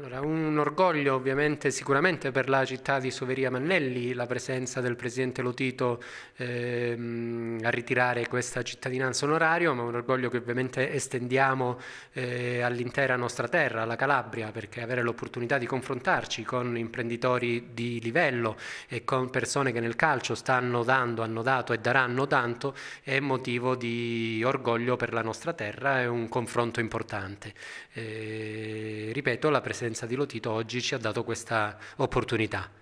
Allora, un orgoglio ovviamente sicuramente per la città di Soveria Mannelli la presenza del presidente Lotito ehm, a ritirare questa cittadinanza onoraria, ma un orgoglio che ovviamente estendiamo eh, all'intera nostra terra, alla Calabria, perché avere l'opportunità di confrontarci con imprenditori di livello e con persone che nel calcio stanno dando, hanno dato e daranno tanto è motivo di orgoglio per la nostra terra, è un confronto importante. Eh, ripeto, la presenza presenza di Lotito oggi ci ha dato questa opportunità.